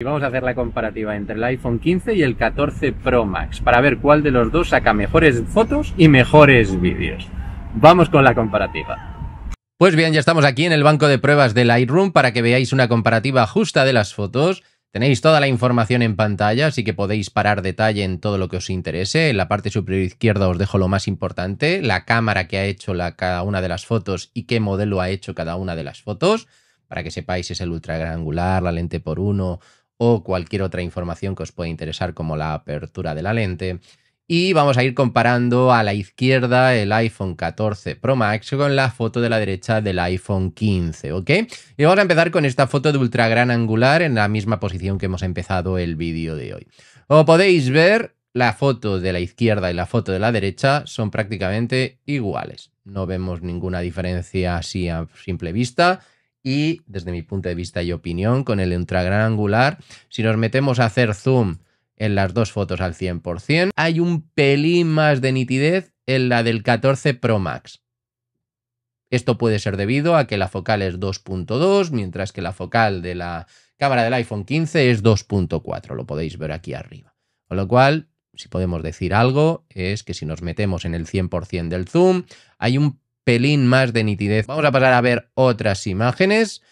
Y vamos a hacer la comparativa entre el iPhone 15 y el 14 Pro Max para ver cuál de los dos saca mejores fotos y mejores vídeos. Vamos con la comparativa. Pues bien, ya estamos aquí en el banco de pruebas de Lightroom para que veáis una comparativa justa de las fotos. Tenéis toda la información en pantalla, así que podéis parar detalle en todo lo que os interese. En la parte superior izquierda os dejo lo más importante, la cámara que ha hecho cada una de las fotos y qué modelo ha hecho cada una de las fotos, para que sepáis es el ultra gran la lente por uno, o cualquier otra información que os pueda interesar como la apertura de la lente. Y vamos a ir comparando a la izquierda el iPhone 14 Pro Max con la foto de la derecha del iPhone 15, ¿ok? Y vamos a empezar con esta foto de ultra gran angular en la misma posición que hemos empezado el vídeo de hoy. Como podéis ver, la foto de la izquierda y la foto de la derecha son prácticamente iguales. No vemos ninguna diferencia así a simple vista y desde mi punto de vista y opinión con el ultra gran angular, si nos metemos a hacer zoom en las dos fotos al 100%, hay un pelín más de nitidez en la del 14 Pro Max. Esto puede ser debido a que la focal es 2.2, mientras que la focal de la cámara del iPhone 15 es 2.4, lo podéis ver aquí arriba. Con lo cual, si podemos decir algo, es que si nos metemos en el 100% del zoom, hay un pelín más de nitidez. Vamos a pasar a ver otras imágenes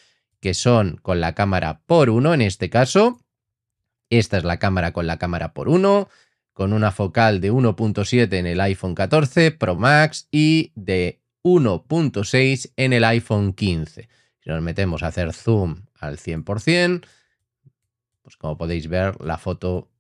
que son con la cámara por uno en este caso. Esta es la cámara con la cámara por uno, con una focal de 1.7 en el iPhone 14 Pro Max y de 1.6 en el iPhone 15. Si nos metemos a hacer zoom al 100%, pues como podéis ver, la foto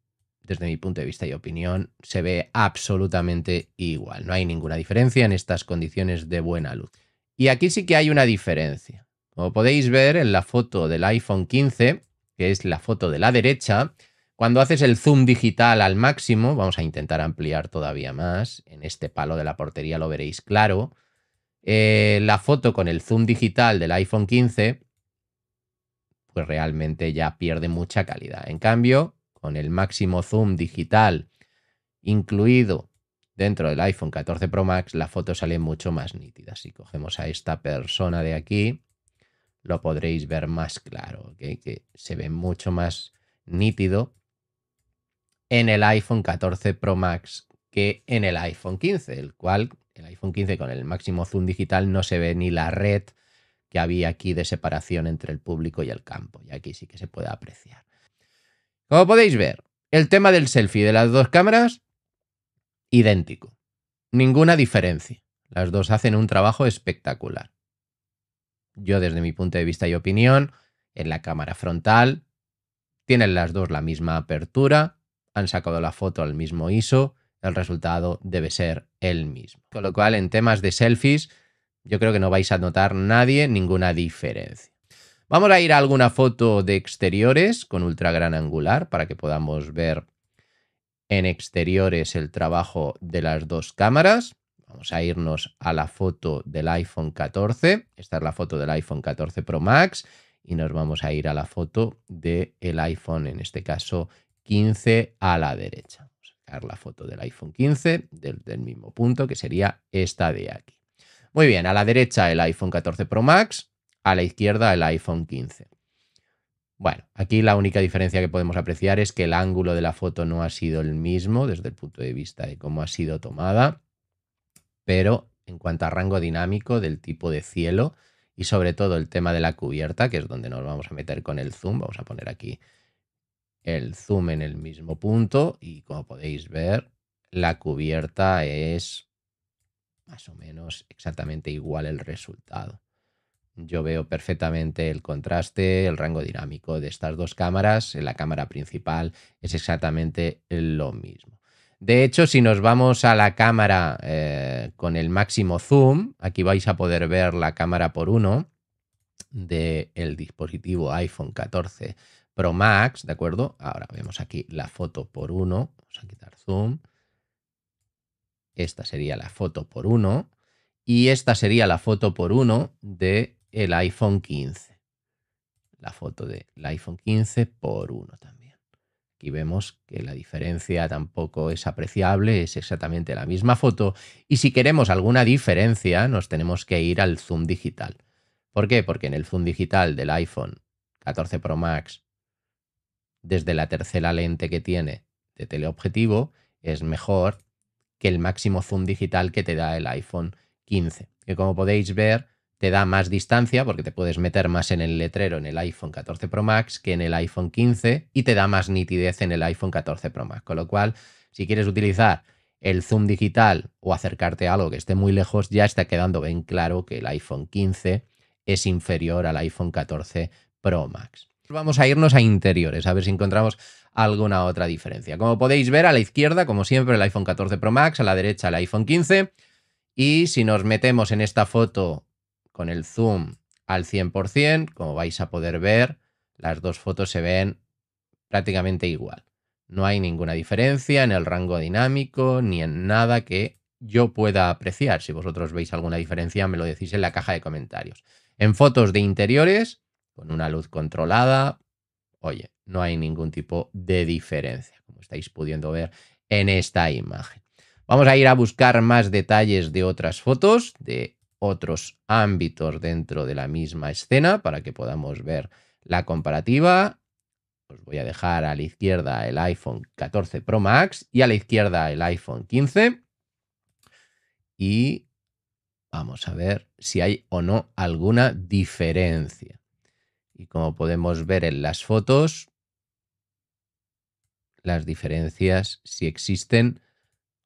desde mi punto de vista y opinión, se ve absolutamente igual. No hay ninguna diferencia en estas condiciones de buena luz. Y aquí sí que hay una diferencia. Como podéis ver en la foto del iPhone 15, que es la foto de la derecha, cuando haces el zoom digital al máximo, vamos a intentar ampliar todavía más, en este palo de la portería lo veréis claro, eh, la foto con el zoom digital del iPhone 15, pues realmente ya pierde mucha calidad. En cambio, con el máximo zoom digital incluido dentro del iPhone 14 Pro Max, la foto sale mucho más nítida. Si cogemos a esta persona de aquí, lo podréis ver más claro, que se ve mucho más nítido en el iPhone 14 Pro Max que en el iPhone 15, el cual el iPhone 15 con el máximo zoom digital no se ve ni la red que había aquí de separación entre el público y el campo, y aquí sí que se puede apreciar. Como podéis ver, el tema del selfie de las dos cámaras, idéntico. Ninguna diferencia. Las dos hacen un trabajo espectacular. Yo desde mi punto de vista y opinión, en la cámara frontal, tienen las dos la misma apertura, han sacado la foto al mismo ISO, el resultado debe ser el mismo. Con lo cual, en temas de selfies, yo creo que no vais a notar nadie ninguna diferencia. Vamos a ir a alguna foto de exteriores con ultra gran angular para que podamos ver en exteriores el trabajo de las dos cámaras. Vamos a irnos a la foto del iPhone 14. Esta es la foto del iPhone 14 Pro Max y nos vamos a ir a la foto del iPhone, en este caso 15 a la derecha. Vamos a sacar la foto del iPhone 15 del, del mismo punto que sería esta de aquí. Muy bien, a la derecha el iPhone 14 Pro Max, a la izquierda el iPhone 15. Bueno, aquí la única diferencia que podemos apreciar es que el ángulo de la foto no ha sido el mismo desde el punto de vista de cómo ha sido tomada, pero en cuanto a rango dinámico del tipo de cielo y sobre todo el tema de la cubierta, que es donde nos vamos a meter con el zoom, vamos a poner aquí el zoom en el mismo punto y como podéis ver, la cubierta es más o menos exactamente igual el resultado yo veo perfectamente el contraste, el rango dinámico de estas dos cámaras. En la cámara principal es exactamente lo mismo. De hecho, si nos vamos a la cámara eh, con el máximo zoom, aquí vais a poder ver la cámara por uno del el dispositivo iPhone 14 Pro Max, ¿de acuerdo? Ahora vemos aquí la foto por uno. Vamos a quitar zoom. Esta sería la foto por uno. Y esta sería la foto por uno de el iPhone 15. La foto del iPhone 15 por uno también. Aquí vemos que la diferencia tampoco es apreciable, es exactamente la misma foto. Y si queremos alguna diferencia, nos tenemos que ir al zoom digital. ¿Por qué? Porque en el zoom digital del iPhone 14 Pro Max, desde la tercera lente que tiene de teleobjetivo, es mejor que el máximo zoom digital que te da el iPhone 15. Que como podéis ver, te da más distancia porque te puedes meter más en el letrero en el iPhone 14 Pro Max que en el iPhone 15 y te da más nitidez en el iPhone 14 Pro Max. Con lo cual, si quieres utilizar el zoom digital o acercarte a algo que esté muy lejos, ya está quedando bien claro que el iPhone 15 es inferior al iPhone 14 Pro Max. Vamos a irnos a interiores, a ver si encontramos alguna otra diferencia. Como podéis ver, a la izquierda, como siempre, el iPhone 14 Pro Max, a la derecha el iPhone 15. Y si nos metemos en esta foto con el zoom al 100%, como vais a poder ver, las dos fotos se ven prácticamente igual. No hay ninguna diferencia en el rango dinámico ni en nada que yo pueda apreciar. Si vosotros veis alguna diferencia, me lo decís en la caja de comentarios. En fotos de interiores, con una luz controlada, oye, no hay ningún tipo de diferencia, como estáis pudiendo ver en esta imagen. Vamos a ir a buscar más detalles de otras fotos de otros ámbitos dentro de la misma escena para que podamos ver la comparativa. Os voy a dejar a la izquierda el iPhone 14 Pro Max y a la izquierda el iPhone 15. Y vamos a ver si hay o no alguna diferencia. Y como podemos ver en las fotos, las diferencias, si existen,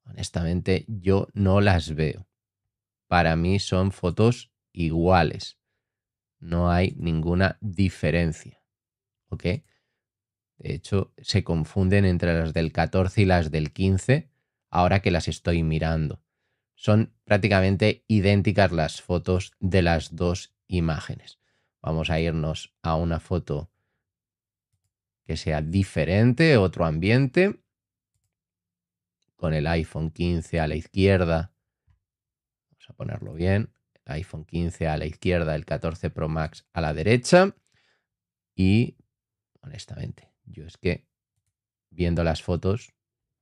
honestamente yo no las veo para mí son fotos iguales. No hay ninguna diferencia. De hecho, se confunden entre las del 14 y las del 15 ahora que las estoy mirando. Son prácticamente idénticas las fotos de las dos imágenes. Vamos a irnos a una foto que sea diferente, otro ambiente, con el iPhone 15 a la izquierda ponerlo bien. El iPhone 15 a la izquierda, el 14 Pro Max a la derecha. Y honestamente, yo es que viendo las fotos,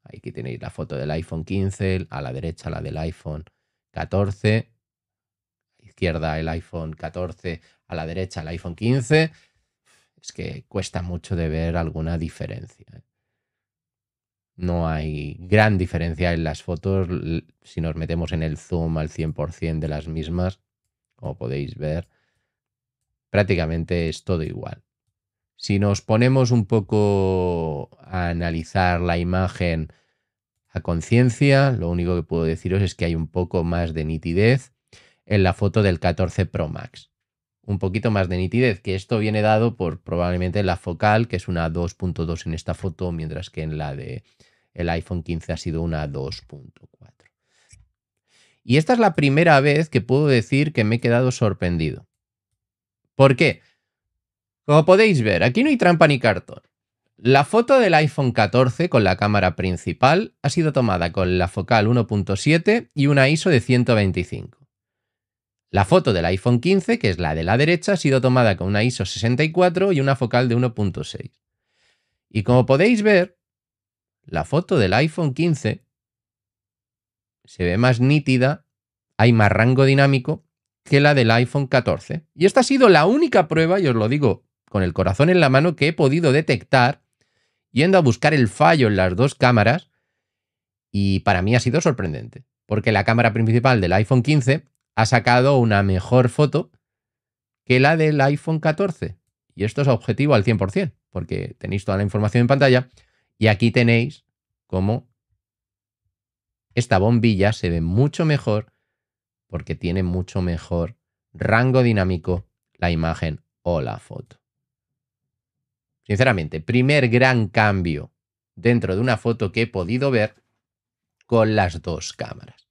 aquí tenéis la foto del iPhone 15, a la derecha la del iPhone 14, a la izquierda el iPhone 14, a la derecha el iPhone 15. Es que cuesta mucho de ver alguna diferencia. ¿eh? No hay gran diferencia en las fotos. Si nos metemos en el zoom al 100% de las mismas, como podéis ver, prácticamente es todo igual. Si nos ponemos un poco a analizar la imagen a conciencia, lo único que puedo deciros es que hay un poco más de nitidez en la foto del 14 Pro Max. Un poquito más de nitidez, que esto viene dado por probablemente la focal, que es una 2.2 en esta foto, mientras que en la de el iPhone 15 ha sido una 2.4. Y esta es la primera vez que puedo decir que me he quedado sorprendido. ¿Por qué? Como podéis ver, aquí no hay trampa ni cartón. La foto del iPhone 14 con la cámara principal ha sido tomada con la focal 1.7 y una ISO de 125. La foto del iPhone 15, que es la de la derecha, ha sido tomada con una ISO 64 y una focal de 1.6. Y como podéis ver, la foto del iPhone 15 se ve más nítida, hay más rango dinámico que la del iPhone 14. Y esta ha sido la única prueba, y os lo digo con el corazón en la mano, que he podido detectar yendo a buscar el fallo en las dos cámaras. Y para mí ha sido sorprendente, porque la cámara principal del iPhone 15 ha sacado una mejor foto que la del iPhone 14. Y esto es objetivo al 100%, porque tenéis toda la información en pantalla. Y aquí tenéis cómo esta bombilla se ve mucho mejor porque tiene mucho mejor rango dinámico la imagen o la foto. Sinceramente, primer gran cambio dentro de una foto que he podido ver con las dos cámaras.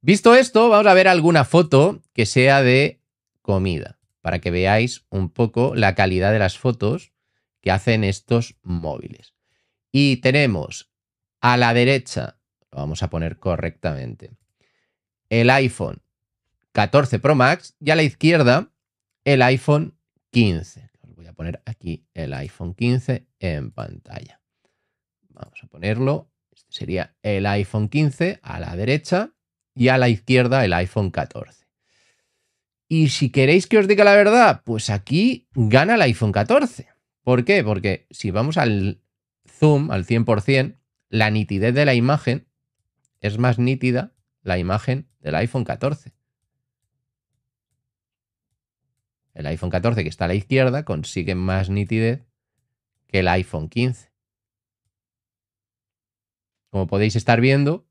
Visto esto, vamos a ver alguna foto que sea de comida, para que veáis un poco la calidad de las fotos que hacen estos móviles. Y tenemos a la derecha, lo vamos a poner correctamente, el iPhone 14 Pro Max y a la izquierda el iPhone 15. voy a poner aquí el iPhone 15 en pantalla. Vamos a ponerlo. Este sería el iPhone 15 a la derecha y a la izquierda el iPhone 14. Y si queréis que os diga la verdad, pues aquí gana el iPhone 14. ¿Por qué? Porque si vamos al zoom al 100%, la nitidez de la imagen es más nítida la imagen del iPhone 14. El iPhone 14 que está a la izquierda consigue más nitidez que el iPhone 15. Como podéis estar viendo,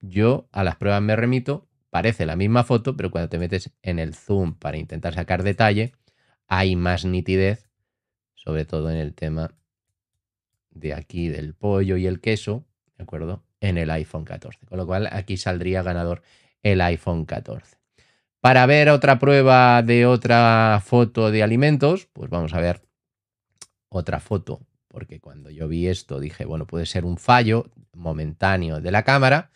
yo a las pruebas me remito, parece la misma foto, pero cuando te metes en el zoom para intentar sacar detalle, hay más nitidez, sobre todo en el tema de aquí del pollo y el queso, ¿de acuerdo? En el iPhone 14. Con lo cual aquí saldría ganador el iPhone 14. Para ver otra prueba de otra foto de alimentos, pues vamos a ver otra foto, porque cuando yo vi esto dije, bueno, puede ser un fallo momentáneo de la cámara,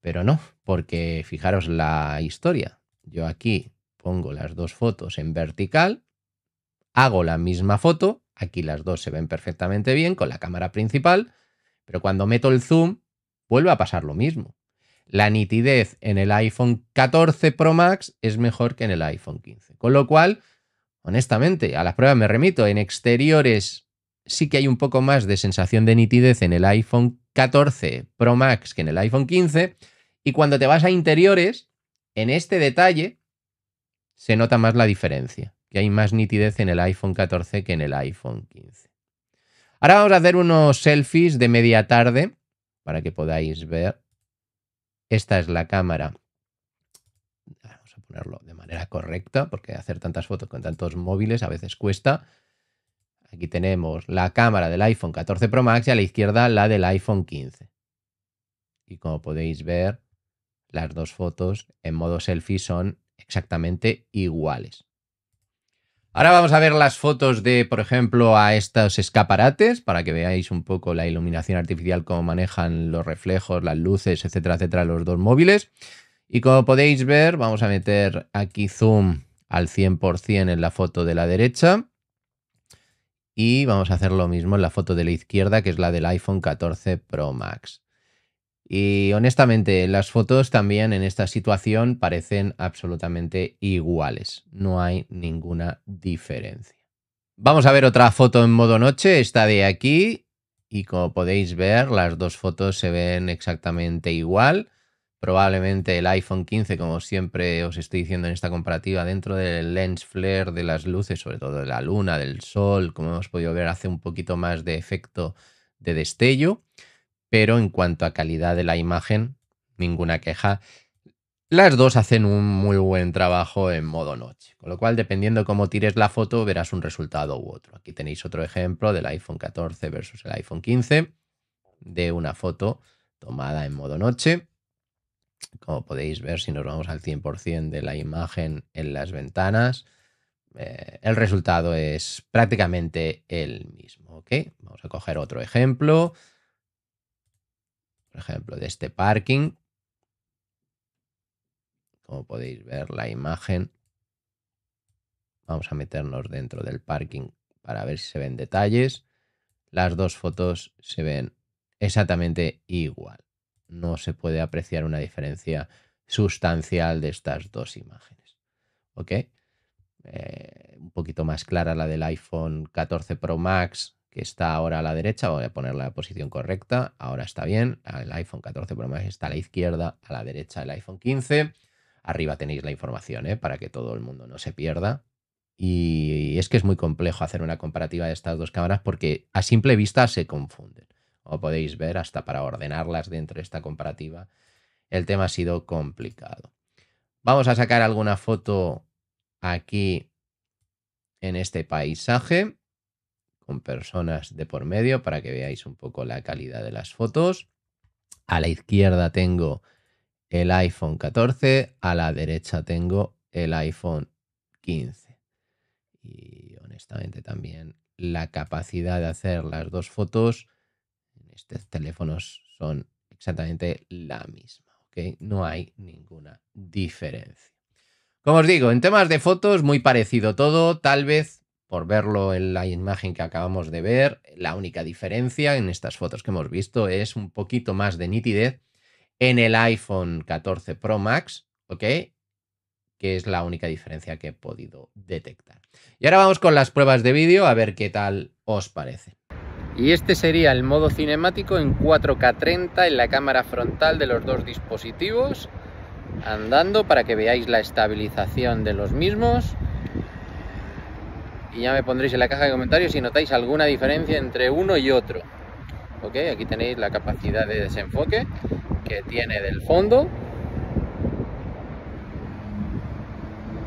pero no, porque fijaros la historia. Yo aquí pongo las dos fotos en vertical hago la misma foto, aquí las dos se ven perfectamente bien con la cámara principal, pero cuando meto el zoom vuelve a pasar lo mismo. La nitidez en el iPhone 14 Pro Max es mejor que en el iPhone 15. Con lo cual, honestamente, a las pruebas me remito, en exteriores sí que hay un poco más de sensación de nitidez en el iPhone 14 Pro Max que en el iPhone 15. Y cuando te vas a interiores, en este detalle se nota más la diferencia que hay más nitidez en el iPhone 14 que en el iPhone 15. Ahora vamos a hacer unos selfies de media tarde para que podáis ver. Esta es la cámara. Vamos a ponerlo de manera correcta porque hacer tantas fotos con tantos móviles a veces cuesta. Aquí tenemos la cámara del iPhone 14 Pro Max y a la izquierda la del iPhone 15. Y como podéis ver, las dos fotos en modo selfie son exactamente iguales. Ahora vamos a ver las fotos de, por ejemplo, a estos escaparates para que veáis un poco la iluminación artificial, cómo manejan los reflejos, las luces, etcétera, etcétera, los dos móviles. Y como podéis ver, vamos a meter aquí zoom al 100% en la foto de la derecha. Y vamos a hacer lo mismo en la foto de la izquierda, que es la del iPhone 14 Pro Max. Y honestamente, las fotos también en esta situación parecen absolutamente iguales. No hay ninguna diferencia. Vamos a ver otra foto en modo noche, esta de aquí. Y como podéis ver, las dos fotos se ven exactamente igual. Probablemente el iPhone 15, como siempre os estoy diciendo en esta comparativa, dentro del lens flare de las luces, sobre todo de la luna, del sol, como hemos podido ver, hace un poquito más de efecto de destello pero en cuanto a calidad de la imagen, ninguna queja. Las dos hacen un muy buen trabajo en modo noche, con lo cual dependiendo cómo tires la foto verás un resultado u otro. Aquí tenéis otro ejemplo del iPhone 14 versus el iPhone 15 de una foto tomada en modo noche. Como podéis ver, si nos vamos al 100% de la imagen en las ventanas, eh, el resultado es prácticamente el mismo. Vamos a coger otro ejemplo por ejemplo, de este parking. Como podéis ver la imagen, vamos a meternos dentro del parking para ver si se ven detalles. Las dos fotos se ven exactamente igual. No se puede apreciar una diferencia sustancial de estas dos imágenes. ¿Ok? Eh, un poquito más clara la del iPhone 14 Pro Max que está ahora a la derecha, voy a poner la posición correcta, ahora está bien, el iPhone 14 Pro Max está a la izquierda, a la derecha el iPhone 15, arriba tenéis la información ¿eh? para que todo el mundo no se pierda. Y es que es muy complejo hacer una comparativa de estas dos cámaras porque a simple vista se confunden. Como podéis ver, hasta para ordenarlas dentro de esta comparativa, el tema ha sido complicado. Vamos a sacar alguna foto aquí en este paisaje con personas de por medio para que veáis un poco la calidad de las fotos. A la izquierda tengo el iPhone 14, a la derecha tengo el iPhone 15. Y honestamente también la capacidad de hacer las dos fotos en estos teléfonos son exactamente la misma, ¿ok? No hay ninguna diferencia. Como os digo, en temas de fotos muy parecido todo, tal vez por verlo en la imagen que acabamos de ver. La única diferencia en estas fotos que hemos visto es un poquito más de nitidez en el iPhone 14 Pro Max, ¿ok? Que es la única diferencia que he podido detectar. Y ahora vamos con las pruebas de vídeo a ver qué tal os parece. Y este sería el modo cinemático en 4K30 en la cámara frontal de los dos dispositivos, andando para que veáis la estabilización de los mismos y ya me pondréis en la caja de comentarios si notáis alguna diferencia entre uno y otro. ¿Ok? Aquí tenéis la capacidad de desenfoque que tiene del fondo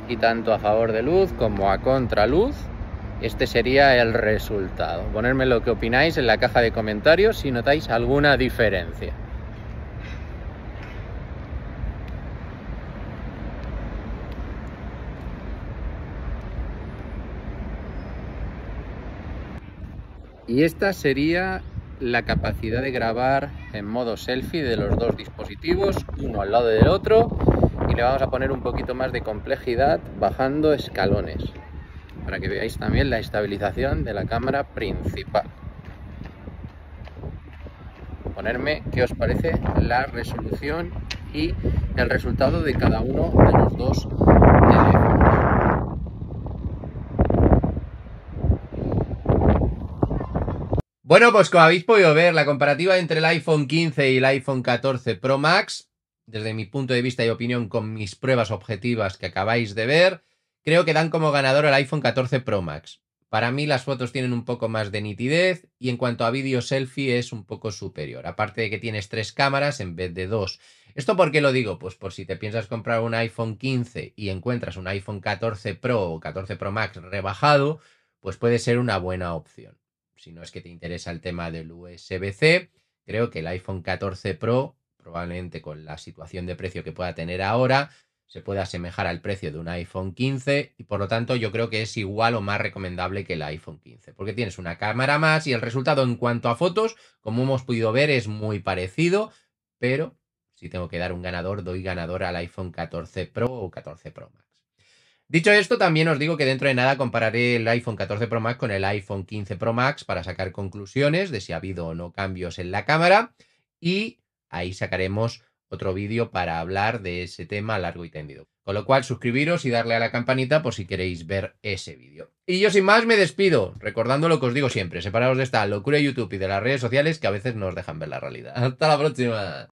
y tanto a favor de luz como a contraluz. Este sería el resultado. Ponerme lo que opináis en la caja de comentarios si notáis alguna diferencia. Y esta sería la capacidad de grabar en modo selfie de los dos dispositivos, uno al lado del otro, y le vamos a poner un poquito más de complejidad bajando escalones, para que veáis también la estabilización de la cámara principal. Ponerme qué os parece la resolución y el resultado de cada uno de los dos Bueno, pues como habéis podido ver, la comparativa entre el iPhone 15 y el iPhone 14 Pro Max, desde mi punto de vista y opinión con mis pruebas objetivas que acabáis de ver, creo que dan como ganador el iPhone 14 Pro Max. Para mí las fotos tienen un poco más de nitidez y en cuanto a vídeo selfie es un poco superior, aparte de que tienes tres cámaras en vez de dos. ¿Esto por qué lo digo? Pues por si te piensas comprar un iPhone 15 y encuentras un iPhone 14 Pro o 14 Pro Max rebajado, pues puede ser una buena opción si no es que te interesa el tema del USB-C, creo que el iPhone 14 Pro, probablemente con la situación de precio que pueda tener ahora, se puede asemejar al precio de un iPhone 15 y por lo tanto yo creo que es igual o más recomendable que el iPhone 15, porque tienes una cámara más y el resultado en cuanto a fotos, como hemos podido ver, es muy parecido, pero si tengo que dar un ganador, doy ganador al iPhone 14 Pro o 14 Pro Max. Dicho esto, también os digo que dentro de nada compararé el iPhone 14 Pro Max con el iPhone 15 Pro Max para sacar conclusiones de si ha habido o no cambios en la cámara y ahí sacaremos otro vídeo para hablar de ese tema largo y tendido. Con lo cual, suscribiros y darle a la campanita por si queréis ver ese vídeo. Y yo sin más me despido, recordando lo que os digo siempre, separaos de esta locura de YouTube y de las redes sociales que a veces nos dejan ver la realidad. Hasta la próxima.